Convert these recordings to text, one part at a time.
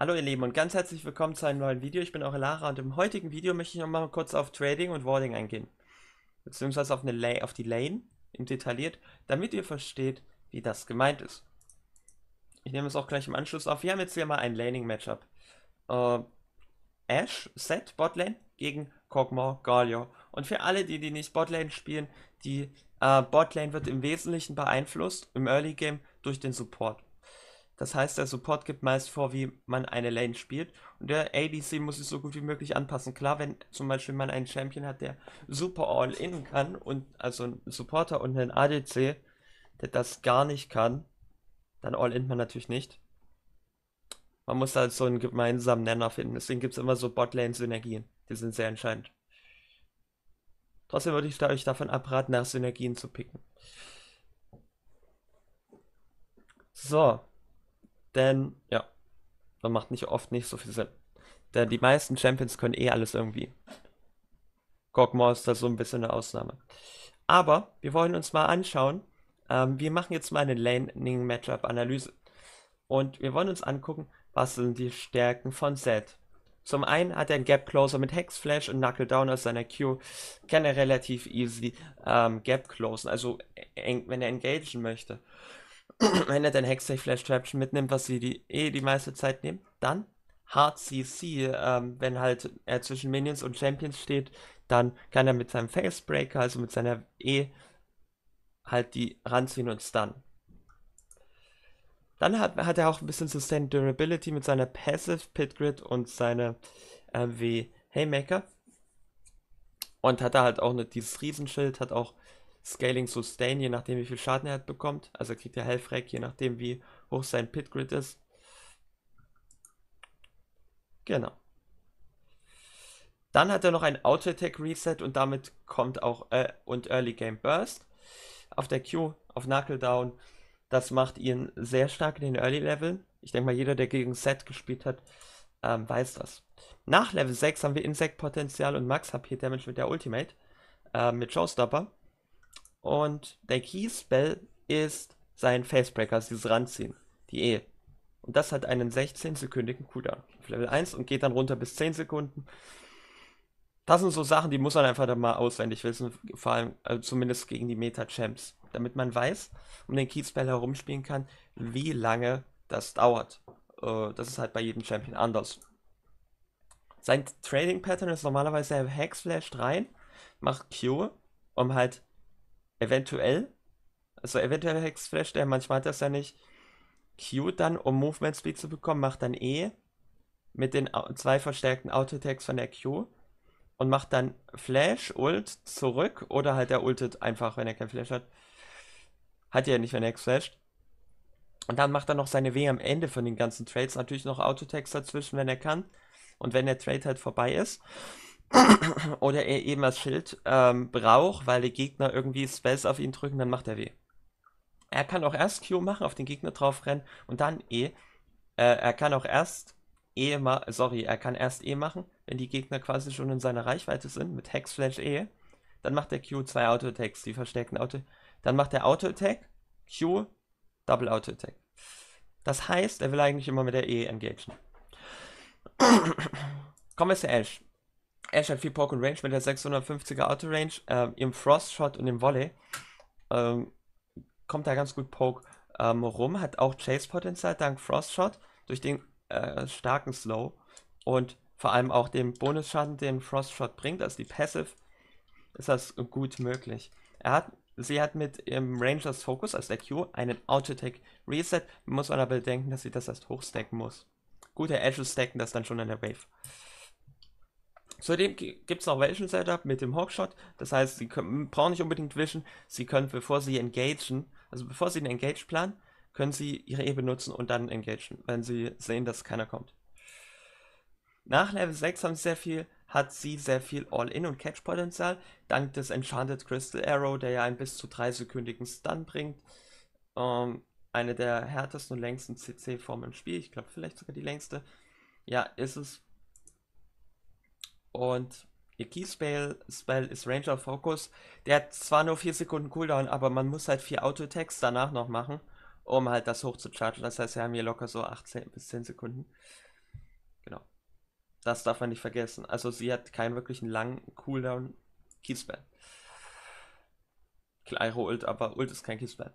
Hallo ihr Lieben und ganz herzlich willkommen zu einem neuen Video. Ich bin eure Lara und im heutigen Video möchte ich nochmal kurz auf Trading und Warding eingehen. Beziehungsweise auf, eine auf die Lane im Detailliert, damit ihr versteht, wie das gemeint ist. Ich nehme es auch gleich im Anschluss auf. Wir haben jetzt hier mal ein Laning-Matchup. Äh, Ash, Set, Botlane gegen Kog'Maw, Galio. Und für alle, die, die nicht Botlane spielen, die äh, Botlane wird im Wesentlichen beeinflusst im Early Game durch den Support. Das heißt, der Support gibt meist vor, wie man eine Lane spielt. Und der ADC muss sich so gut wie möglich anpassen. Klar, wenn zum Beispiel man einen Champion hat, der super all-in kann, und also einen Supporter und einen ADC, der das gar nicht kann, dann all-in man natürlich nicht. Man muss halt so einen gemeinsamen Nenner finden. Deswegen gibt es immer so Botlane-Synergien. Die sind sehr entscheidend. Trotzdem würde ich da euch davon abraten, nach Synergien zu picken. So, denn, ja, man macht nicht oft nicht so viel Sinn. Denn die meisten Champions können eh alles irgendwie. Gorgmore ist da so ein bisschen eine Ausnahme. Aber wir wollen uns mal anschauen. Ähm, wir machen jetzt mal eine Laning-Matchup-Analyse. Und wir wollen uns angucken, was sind die Stärken von Zed. Zum einen hat er einen Gap Closer mit Hex Flash und Knuckle Down aus seiner Q. Kann er relativ easy ähm, Gap Closen, also wenn er engagen möchte wenn er den Hextech Flash Trap schon mitnimmt, was sie die, eh die meiste Zeit nimmt, dann Hard CC, ähm, wenn halt er zwischen Minions und Champions steht, dann kann er mit seinem Facebreaker, also mit seiner E, halt die ranziehen und stunnen. Dann hat, hat er auch ein bisschen Sustained Durability mit seiner Passive Pit Grid und seiner äh, W Haymaker. Und hat er halt auch ne, dieses Riesenschild, hat auch Scaling Sustain, je nachdem wie viel Schaden er halt bekommt. Also kriegt er Health Rack, je nachdem wie hoch sein Pit Grid ist. Genau. Dann hat er noch ein Auto Attack Reset und damit kommt auch äh, und Early Game Burst auf der Q, auf Knuckle Down. Das macht ihn sehr stark in den Early Level. Ich denke mal, jeder, der gegen Set gespielt hat, ähm, weiß das. Nach Level 6 haben wir insect Potenzial und Max HP Damage mit der Ultimate, äh, mit Showstopper. Und der Key-Spell ist sein Facebreaker, also dieses Ranziehen, die E. Und das hat einen 16-sekündigen Cooldown auf Level 1 und geht dann runter bis 10 Sekunden. Das sind so Sachen, die muss man einfach dann mal auswendig wissen, vor allem also zumindest gegen die Meta-Champs, damit man weiß, um den Key-Spell herumspielen kann, wie lange das dauert. Äh, das ist halt bei jedem Champion anders. Sein Trading Pattern ist normalerweise er Hackslash rein, macht Q, um halt eventuell, also eventuell Hexflash, der manchmal hat das ja nicht, Q dann, um Movement Speed zu bekommen, macht dann E mit den zwei verstärkten Auto-Tags von der Q und macht dann Flash, Ult zurück oder halt er ultet einfach, wenn er kein Flash hat. Hat er ja nicht, wenn er Hexflasht. Und dann macht er noch seine W am Ende von den ganzen Trades natürlich noch Autotext dazwischen, wenn er kann. Und wenn der Trade halt vorbei ist oder er eben das Schild ähm, braucht, weil die Gegner irgendwie Spells auf ihn drücken, dann macht er weh. Er kann auch erst Q machen, auf den Gegner drauf rennen und dann E. Äh, er kann auch erst E machen, sorry, er kann erst E machen, wenn die Gegner quasi schon in seiner Reichweite sind, mit Hex E. Dann macht der Q zwei Auto-Attacks, die versteckten Auto. Dann macht der Auto-Attack, Q, Double Auto-Attack. Das heißt, er will eigentlich immer mit der E engagieren. Kommen wir zu Ash. Ash hat viel Poke und Range mit der 650er Auto Range, ähm, im Frost Shot und im Volley. Ähm, kommt da ganz gut Poke ähm, rum, hat auch Chase Potenzial dank Frost Shot durch den äh, starken Slow und vor allem auch den Bonusschaden, den Frost Shot bringt, also die Passive, ist das gut möglich. Er hat, sie hat mit im Rangers Focus als der Q einen Auto-Tech Reset, muss man aber bedenken, dass sie das erst hochstacken muss. Gute Agile stacken das dann schon in der Wave. Zudem gibt es noch Vision Setup mit dem Hawkshot. Das heißt, sie können, brauchen nicht unbedingt Vision. Sie können, bevor sie engagen, also bevor sie den Engage planen, können sie ihre E benutzen und dann engagen, wenn sie sehen, dass keiner kommt. Nach Level 6 haben sie sehr viel, hat sie sehr viel All-In und Catch-Potenzial, dank des Enchanted Crystal Arrow, der ja einen bis zu 3-sekündigen Stun bringt. Ähm, eine der härtesten und längsten CC-Formen im Spiel, ich glaube vielleicht sogar die längste. Ja, ist es und ihr Key Spell ist Ranger Focus. Der hat zwar nur 4 Sekunden Cooldown, aber man muss halt 4 Auto-Attacks danach noch machen, um halt das hoch zu chargen. Das heißt, wir haben hier locker so 18 bis 10 Sekunden. Genau. Das darf man nicht vergessen. Also sie hat keinen wirklichen langen Cooldown Key Spell. Clairo Ult, aber Ult ist kein Key Spell.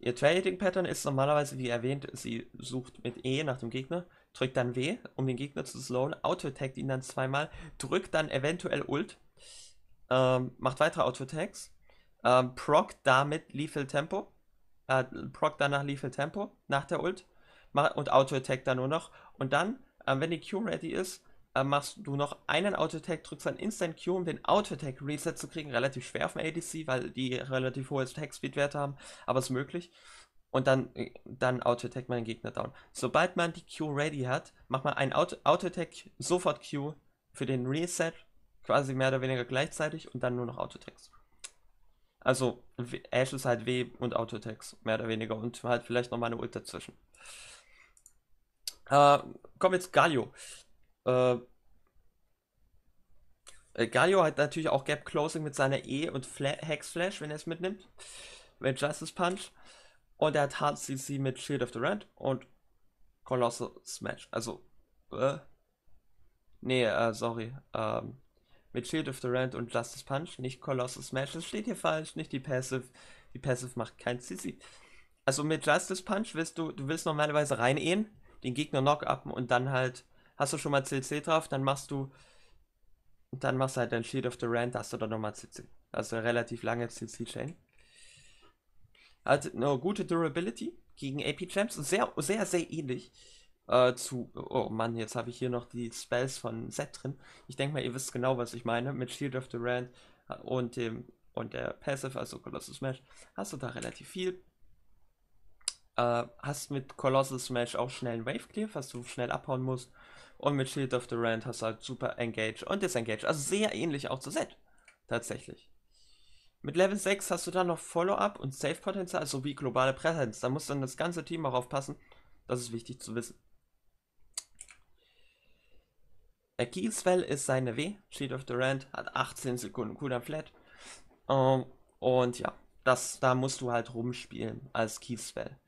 Ihr Trading Pattern ist normalerweise, wie erwähnt, sie sucht mit E nach dem Gegner drückt dann W, um den Gegner zu slowen, auto-attackt ihn dann zweimal, drückt dann eventuell Ult, ähm, macht weitere Auto-Attacks, ähm, proc damit Lethal Tempo, äh, proc danach Lethal Tempo, nach der Ult, und Auto-Attack dann nur noch. Und dann, äh, wenn die Q ready ist, äh, machst du noch einen Auto-Attack, drückst dann Instant Q, um den Auto-Attack Reset zu kriegen. Relativ schwer auf dem ADC, weil die relativ hohe Attack-Speed-Werte haben, aber ist möglich und dann, äh, dann Auto-Attack meinen Gegner down. Sobald man die Q ready hat, macht man einen Auto-Attack, sofort Q für den Reset, quasi mehr oder weniger gleichzeitig und dann nur noch Auto-Attacks. Also Ash ist halt W und Auto-Attacks, mehr oder weniger und halt vielleicht nochmal eine Ult dazwischen. Äh, kommen wir Galio. Äh, äh, Galio hat natürlich auch Gap Closing mit seiner E und Fla Hex Flash, wenn er es mitnimmt. Wenn Justice Punch. Und er hat Hard CC mit Shield of the Red und Colossal Smash. Also, äh, nee, äh, sorry. Ähm, mit Shield of the Rand und Justice Punch, nicht Colossal Smash. Das steht hier falsch, nicht die Passive. Die Passive macht kein CC. Also mit Justice Punch willst du, du willst normalerweise reinehen, den Gegner knock-upen und dann halt, hast du schon mal CC drauf, dann machst du, dann machst du halt dein Shield of the Rand, da hast du dann nochmal CC. Also relativ lange CC-Chain. Hat eine gute Durability gegen AP Champs. Sehr, sehr, sehr ähnlich äh, zu. Oh Mann, jetzt habe ich hier noch die Spells von Z drin. Ich denke mal, ihr wisst genau, was ich meine. Mit Shield of Durant äh, und dem und der Passive, also Colossus Smash, hast du da relativ viel. Äh, hast mit Colossus Smash auch schnell einen Wave Clear, was du schnell abhauen musst. Und mit Shield of the Rand hast du halt super Engage und Disengage. Also sehr ähnlich auch zu Z. Tatsächlich. Mit Level 6 hast du dann noch Follow-up und Save-Potenzial sowie also globale Präsenz. Da muss dann das ganze Team auch aufpassen. Das ist wichtig zu wissen. Akielswell ist seine W, Sheet of the Rand, hat 18 Sekunden cooler Flat. Um, ähm, und ja, das, da musst du halt rumspielen als Kieswell.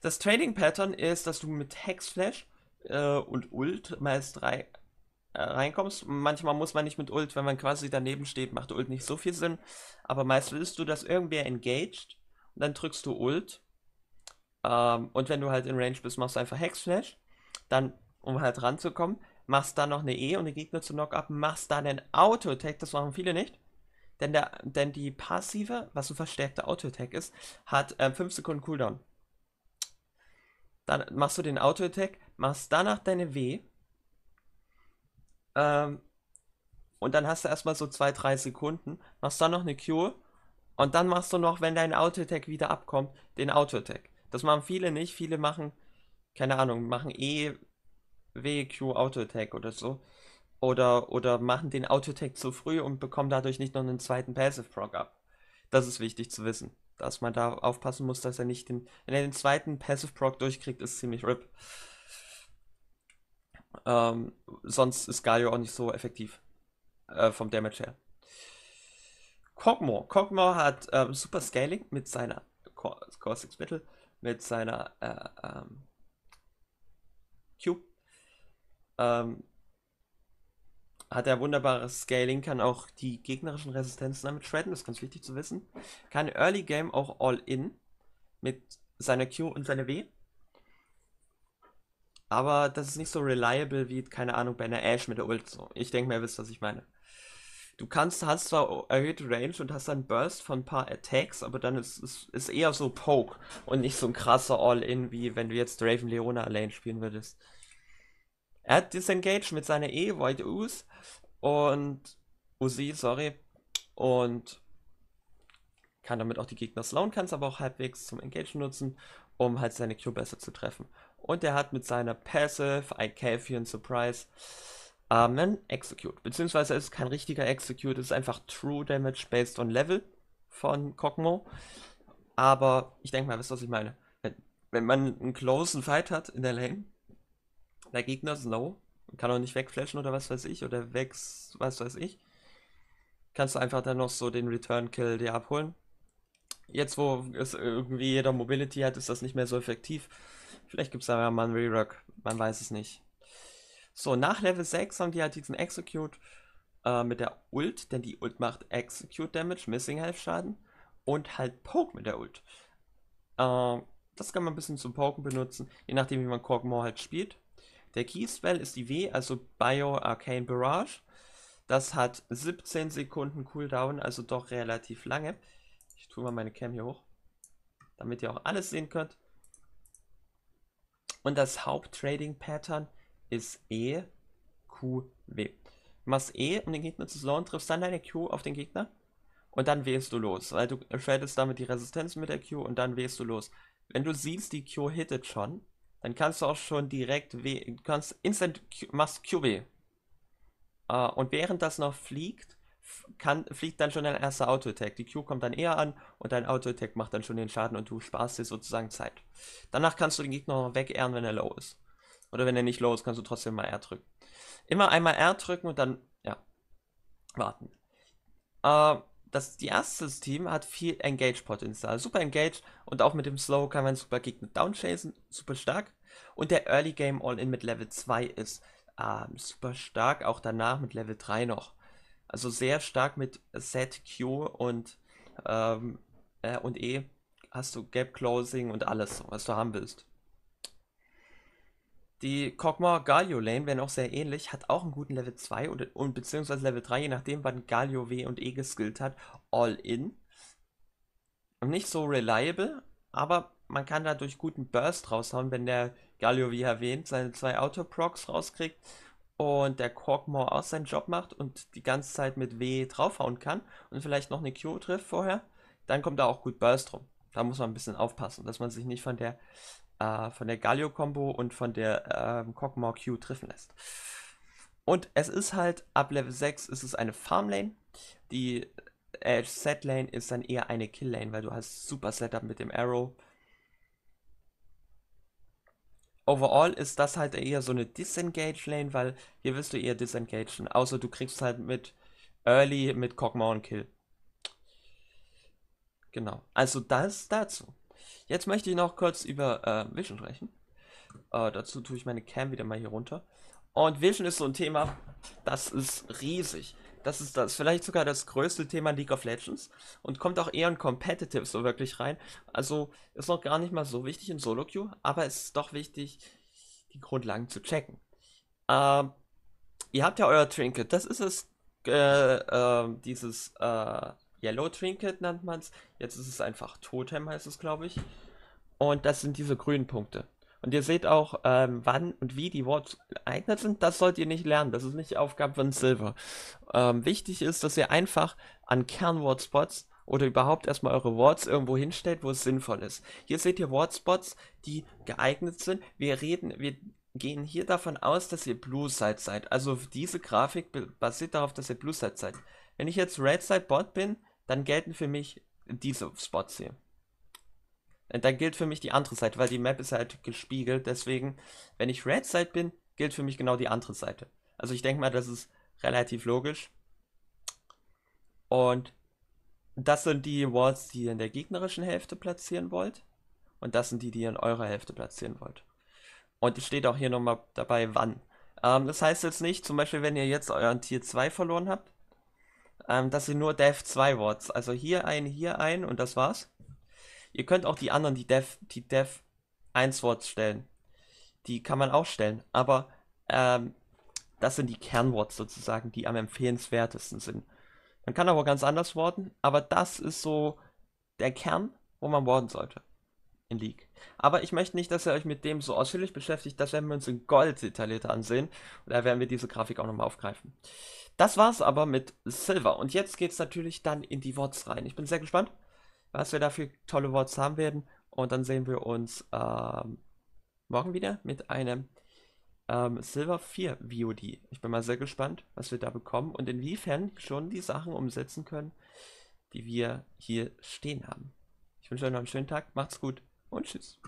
Das Trading Pattern ist, dass du mit Hexflash äh, und Ult meist drei reinkommst. Manchmal muss man nicht mit Ult, wenn man quasi daneben steht, macht Ult nicht so viel Sinn. Aber meist willst du, dass irgendwer engaged und dann drückst du Ult. Ähm, und wenn du halt in Range bist, machst du einfach Hexflash. Dann, um halt ranzukommen, machst dann noch eine E und den Gegner zu Knock-Up, machst dann einen Auto-Attack, das machen viele nicht. Denn, der, denn die passive, was ein verstärkter Auto-Attack ist, hat 5 ähm, Sekunden Cooldown. Dann machst du den Auto-Attack, machst danach deine W ähm, und dann hast du erstmal so zwei, drei Sekunden, machst dann noch eine Q und dann machst du noch, wenn dein Auto-Attack wieder abkommt, den Auto-Attack. Das machen viele nicht, viele machen, keine Ahnung, machen E, W, Q, Auto-Attack oder so. Oder, oder machen den Auto-Attack zu früh und bekommen dadurch nicht noch einen zweiten Passive-Proc ab. Das ist wichtig zu wissen. Dass man da aufpassen muss, dass er nicht den. Wenn er den zweiten Passive-Proc durchkriegt, ist ziemlich RIP. Ähm, sonst ist Galio auch nicht so effektiv äh, vom Damage her. Cogmore. Cogmore hat ähm, super Scaling mit seiner Core, Core 6 Metal, mit seiner äh, ähm, Cube. Ähm, hat er wunderbares Scaling, kann auch die gegnerischen Resistenzen damit shredden, das ist ganz wichtig zu wissen. Kann Early Game auch All-In mit seiner Q und seiner W aber das ist nicht so reliable wie, keine Ahnung, bei einer Ash mit der Ult. So. Ich denke ihr wisst, was ich meine. Du kannst, hast zwar erhöhte Range und hast dann Burst von ein paar Attacks, aber dann ist es ist, ist, eher so Poke und nicht so ein krasser All-In, wie wenn du jetzt Draven Leona allein spielen würdest. Er hat Disengage mit seiner E, Void Us und Uzi, sorry, und kann damit auch die Gegner slowen, kann es aber auch halbwegs zum Engage nutzen, um halt seine Q besser zu treffen. Und er hat mit seiner Passive, I Calphian Surprise, ähm, ein Execute. Beziehungsweise es ist kein richtiger Execute, es ist einfach True Damage based on Level von Kogmo. Aber ich denke mal, wisst ihr, was ich meine? Wenn, wenn man einen closen Fight hat in der Lane, der Gegner ist low, kann auch nicht wegflashen oder was weiß ich, oder wegs, was weiß ich, kannst du einfach dann noch so den Return-Kill dir abholen. Jetzt, wo es irgendwie jeder Mobility hat, ist das nicht mehr so effektiv. Vielleicht gibt es da ja mal einen Rerock, man weiß es nicht. So, nach Level 6 haben die halt diesen Execute äh, mit der Ult, denn die Ult macht Execute Damage, Missing Health Schaden und halt Poke mit der Ult. Äh, das kann man ein bisschen zum Poken benutzen, je nachdem wie man Korkmore halt spielt. Der Key-Spell ist die W, also Bio Arcane Barrage. Das hat 17 Sekunden Cooldown, also doch relativ lange. Ich tue mal meine Cam hier hoch, damit ihr auch alles sehen könnt. Und das Haupt-Trading-Pattern ist E, Q, W. Du machst E, um den Gegner zu slowen, triffst dann deine Q auf den Gegner und dann wählst du los, weil du tradest damit die Resistenz mit der Q und dann wählst du los. Wenn du siehst, die Q hittet schon, dann kannst du auch schon direkt W, kannst instant Q, machst QW. Uh, äh, und während das noch fliegt, kann, fliegt dann schon dein erster Auto-Attack. Die Q kommt dann eher an und dein Auto-Attack macht dann schon den Schaden und du sparst dir sozusagen Zeit. Danach kannst du den Gegner noch wegehren, wenn er low ist. Oder wenn er nicht low ist, kannst du trotzdem mal R drücken. Immer einmal R drücken und dann, ja, warten. Äh, das, die erste Team hat viel Engage-Potenzial. Super Engage und auch mit dem Slow kann man super Gegner downchasen, super stark. Und der Early Game All-In mit Level 2 ist äh, super stark, auch danach mit Level 3 noch also sehr stark mit Z, Q und, ähm, äh, und E hast du Gap Closing und alles, was du haben willst. Die Kog'Maw Galio Lane wenn auch sehr ähnlich, hat auch einen guten Level 2 und, und beziehungsweise Level 3, je nachdem wann Galio W und E geskillt hat, all in. nicht so reliable, aber man kann dadurch guten Burst raushauen, wenn der Galio, wie erwähnt, seine zwei Autoprocs rauskriegt und der Corkmore auch seinen Job macht und die ganze Zeit mit W draufhauen kann und vielleicht noch eine Q trifft vorher, dann kommt da auch gut Burst rum. Da muss man ein bisschen aufpassen, dass man sich nicht von der äh, von der Galio-Kombo und von der äh, Corkmore Q treffen lässt. Und es ist halt, ab Level 6 ist es eine Farmlane. Die äh, Set-Lane ist dann eher eine Kill-Lane, weil du hast super Setup mit dem Arrow overall ist das halt eher so eine Disengage-Lane, weil hier wirst du eher disengagen, außer du kriegst halt mit Early mit Cogmore Kill. Genau, also das dazu. Jetzt möchte ich noch kurz über äh, Vision sprechen. Äh, dazu tue ich meine Cam wieder mal hier runter. Und Vision ist so ein Thema, das ist riesig. Das ist das vielleicht sogar das größte Thema League of Legends und kommt auch eher in Competitive so wirklich rein. Also ist noch gar nicht mal so wichtig in Solo Queue, aber es ist doch wichtig, die Grundlagen zu checken. Ähm, ihr habt ja euer Trinket. Das ist es, äh, äh, dieses äh, Yellow Trinket nennt man es. Jetzt ist es einfach Totem heißt es, glaube ich. Und das sind diese grünen Punkte. Und ihr seht auch, ähm, wann und wie die Worts geeignet sind. Das sollt ihr nicht lernen. Das ist nicht die Aufgabe von Silver. Ähm, wichtig ist, dass ihr einfach an Kernwortspots oder überhaupt erstmal eure Worts irgendwo hinstellt, wo es sinnvoll ist. Hier seht ihr Wortspots, die geeignet sind. Wir reden, wir gehen hier davon aus, dass ihr Blue Side seid. Also diese Grafik basiert darauf, dass ihr Blue Side seid. Wenn ich jetzt Red Side Bot bin, dann gelten für mich diese Spots hier dann gilt für mich die andere Seite, weil die Map ist halt gespiegelt. Deswegen, wenn ich Red Side bin, gilt für mich genau die andere Seite. Also ich denke mal, das ist relativ logisch. Und das sind die Walls, die ihr in der gegnerischen Hälfte platzieren wollt. Und das sind die, die ihr in eurer Hälfte platzieren wollt. Und es steht auch hier nochmal dabei, wann. Ähm, das heißt jetzt nicht, zum Beispiel, wenn ihr jetzt euren Tier 2 verloren habt, ähm, dass ihr nur Dev 2 Wards, also hier ein, hier ein und das war's Ihr könnt auch die anderen, die Dev, die Dev 1 Worts stellen. Die kann man auch stellen, aber ähm, das sind die Kernworts sozusagen, die am empfehlenswertesten sind. Man kann aber ganz anders worden, aber das ist so der Kern, wo man worden sollte. In League. Aber ich möchte nicht, dass ihr euch mit dem so ausführlich beschäftigt. Das werden wir uns in Gold detaillierter ansehen. Und da werden wir diese Grafik auch nochmal aufgreifen. Das war's aber mit Silver. Und jetzt geht's natürlich dann in die Worts rein. Ich bin sehr gespannt was wir dafür tolle Worts haben werden. Und dann sehen wir uns ähm, morgen wieder mit einem ähm, Silver 4 VOD. Ich bin mal sehr gespannt, was wir da bekommen und inwiefern schon die Sachen umsetzen können, die wir hier stehen haben. Ich wünsche euch noch einen schönen Tag, macht's gut und tschüss.